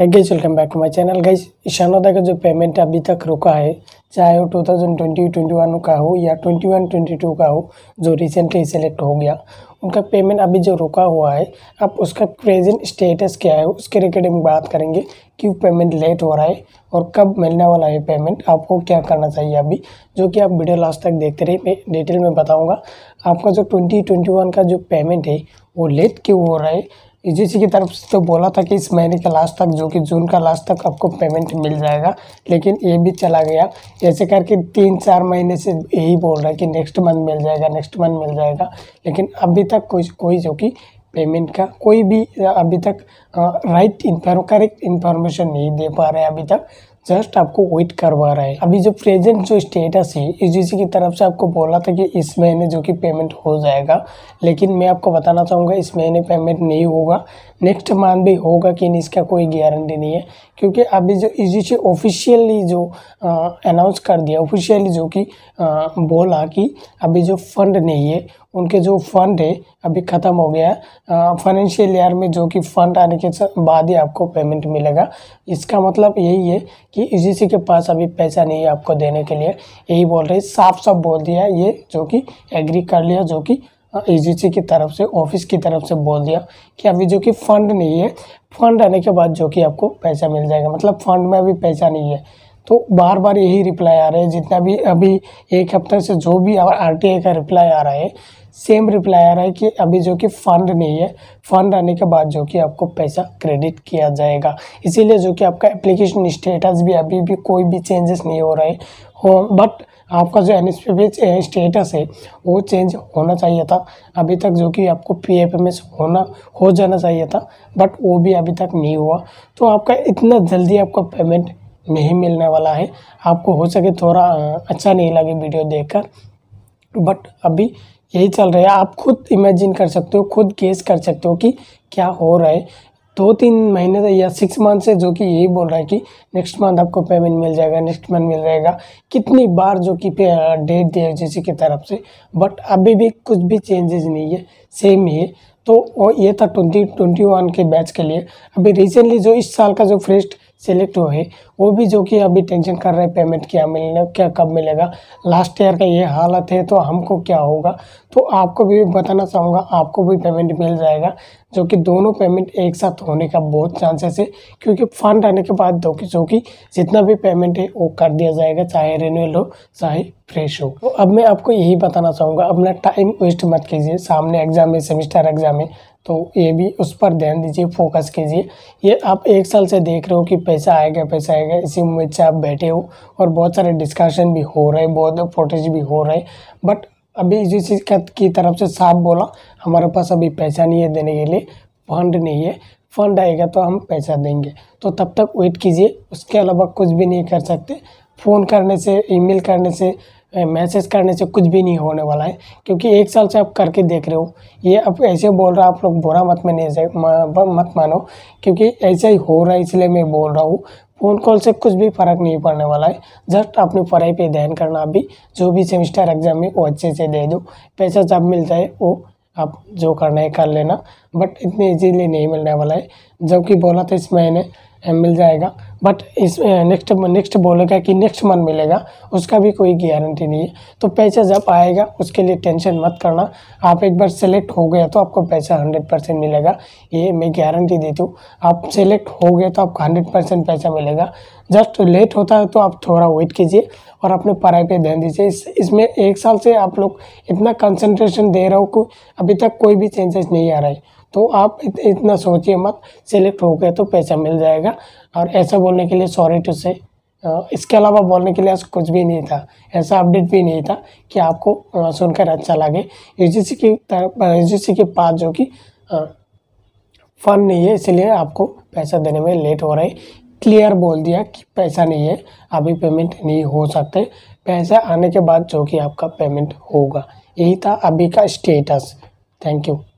है welcome back to my channel guys ईशानो का जो पेमेंट अभी तक रुका है चाहे वो two thousand twenty twenty one का हो या ट्वेंटी वन ट्वेंटी टू का हो जो रिसेंटली सेलेक्ट हो गया उनका पेमेंट अभी जो रुका हुआ है अब उसका प्रेजेंट स्टेटस क्या है उसके रिगार्डिंग बात करेंगे क्यों पेमेंट लेट हो रहा है और कब मिलने वाला है पेमेंट आपको क्या करना चाहिए अभी जो कि आप वीडियो लास्ट तक देखते रहे मैं डिटेल में बताऊँगा आपका जो ट्वेंटी ट्वेंटी वन का जो पेमेंट है वो लेट क्यों हो रहा है ईजीसी की तरफ से तो बोला था कि इस महीने के लास्ट तक जो कि जून का लास्ट तक आपको पेमेंट मिल जाएगा लेकिन ये भी चला गया ऐसे करके तीन चार महीने से यही बोल रहा है कि नेक्स्ट मंथ मिल जाएगा नेक्स्ट मंथ मिल जाएगा लेकिन अभी तक कोई कोई जो कि पेमेंट का कोई भी अभी तक राइट इन्फॉर्म करेक्ट इन्फॉर्मेशन नहीं दे पा रहे अभी तक जस्ट आपको वेट करवा रहा है अभी जो प्रेजेंट जो स्टेटस है यूजीसी की तरफ से आपको बोला था कि इस महीने जो कि पेमेंट हो जाएगा लेकिन मैं आपको बताना चाहूँगा इस महीने पेमेंट नहीं होगा नेक्स्ट मंथ भी होगा कि नहीं इसका कोई गारंटी नहीं है क्योंकि अभी जो यूजीसी ऑफिशियली जो अनाउंस कर दिया ऑफिशियली जो कि बोला कि अभी जो फंड नहीं है उनके जो फंड है अभी ख़त्म हो गया है फाइनेंशियल ईयर में जो कि फंड आने के बाद ही आपको पेमेंट मिलेगा इसका मतलब यही है कि यूजीसी e के पास अभी पैसा नहीं है आपको देने के लिए यही बोल रही साफ साफ बोल दिया ये जो कि एग्री कर लिया जो कि यू e की तरफ से ऑफिस की तरफ से बोल दिया कि अभी जो कि फ़ंड नहीं है फ़ंड आने के बाद जो कि आपको पैसा मिल जाएगा मतलब फ़ंड में अभी पैसा नहीं है तो बार बार यही रिप्लाई आ रहा है जितना भी अभी एक हफ्ते से जो भी आर टी का रिप्लाई आ रहा है सेम रिप्लाई आ रहा है कि अभी जो कि फंड नहीं है फंड आने के बाद जो कि आपको पैसा क्रेडिट किया जाएगा इसीलिए जो कि आपका एप्लीकेशन स्टेटस भी अभी भी कोई भी चेंजेस नहीं हो रहे हो बट आपका जो एन एस पे स्टेटस है वो चेंज होना चाहिए था अभी तक जो कि आपको पी एफ एम एस होना हो जाना चाहिए था बट वो भी अभी तक नहीं हुआ तो आपका इतना जल्दी आपका पेमेंट में ही मिलने वाला है आपको हो सके थोड़ा अच्छा नहीं लगे वीडियो देखकर बट अभी यही चल रहा है आप खुद इमेजिन कर सकते हो खुद गेस कर सकते हो कि क्या हो रहा है दो तीन महीने से या सिक्स मंथ से जो कि यही बोल रहा है कि नेक्स्ट मंथ आपको पेमेंट मिल जाएगा नेक्स्ट मंथ मिल जाएगा कितनी बार जो कि डेट दिया जैसे की तरफ से बट अभी भी कुछ भी चेंजेस नहीं है सेम ही है तो ये था ट्वेंटी ट्वेंटी वन के बैच के लिए अभी रिसेंटली जो इस साल का जो फ्रेस्ट सेलेक्ट हुए वो भी जो कि अभी टेंशन कर रहे हैं पेमेंट क्या मिलने क्या कब मिलेगा लास्ट ईयर का ये हालत है तो हमको क्या होगा तो आपको भी बताना चाहूँगा आपको भी पेमेंट मिल जाएगा जो कि दोनों पेमेंट एक साथ होने का बहुत चांसेस है क्योंकि फंड आने के बाद दो जो कि जितना भी पेमेंट है वो कर दिया जाएगा चाहे रिन्यूअल हो चाहे फ्रेश हो तो अब मैं आपको यही बताना चाहूँगा अपना टाइम वेस्ट मत कीजिए सामने एग्जाम है सेमिस्टर एग्जाम है तो ये भी उस पर ध्यान दीजिए फोकस कीजिए ये आप एक साल से देख रहे हो कि पैसा आएगा पैसा आएगा इसी उम्मीद से आप बैठे हो और बहुत सारे डिस्कशन भी हो रहे बहुत फोटेज भी हो रहे बट अभी जिस की तरफ से साफ बोला हमारे पास अभी पैसा नहीं है देने के लिए फंड नहीं है फंड आएगा तो हम पैसा देंगे तो तब तक वेट कीजिए उसके अलावा कुछ भी नहीं कर सकते फ़ोन करने से ईमेल करने से मैसेज करने से कुछ भी नहीं होने वाला है क्योंकि एक साल से आप करके देख रहे हो ये आप ऐसे बोल रहा आप लोग बुरा मत मैंने मत मानो क्योंकि ऐसा ही हो रहा है इसलिए मैं बोल रहा हूँ फ़ोन कॉल से कुछ भी फ़र्क नहीं पड़ने वाला है जस्ट अपनी पढ़ाई पे ध्यान करना अभी जो भी सेमिस्टर एग्जाम है वो अच्छे से दे दो पैसा जब मिलता है वो आप जो करना है कर लेना बट इतने इजीली नहीं मिलने वाला है जबकि बोला था इस महीने मिल जाएगा बट इस नेक्स्ट नेक्स्ट बोलेगा कि नेक्स्ट मंथ मिलेगा उसका भी कोई गारंटी नहीं है तो पैसा जब आएगा उसके लिए टेंशन मत करना आप एक बार सेलेक्ट हो गया तो आपको पैसा हंड्रेड परसेंट मिलेगा ये मैं गारंटी देती हूँ आप सेलेक्ट हो गए तो आपको हंड्रेड परसेंट पैसा मिलेगा जस्ट लेट होता है तो आप थोड़ा वेट कीजिए और अपने पढ़ाई पर ध्यान दीजिए इस इसमें एक साल से आप लोग इतना कंसनट्रेशन दे रहे हो कि अभी तक कोई भी चेंजेस नहीं आ रहा है तो आप इत, इतना सोचिए मत सिलेक्ट हो गए तो पैसा मिल जाएगा और ऐसा बोलने के लिए सॉरी टू से इसके अलावा बोलने के लिए ऐसा कुछ भी नहीं था ऐसा अपडेट भी नहीं था कि आपको सुनकर अच्छा लगे यूजीसी की तरफ यूजीसी के पास जो कि फंड नहीं है इसलिए आपको पैसा देने में लेट हो रहा है क्लियर बोल दिया कि पैसा नहीं है अभी पेमेंट नहीं हो सकते पैसा आने के बाद जो कि आपका पेमेंट होगा यही था अभी का स्टेटस थैंक यू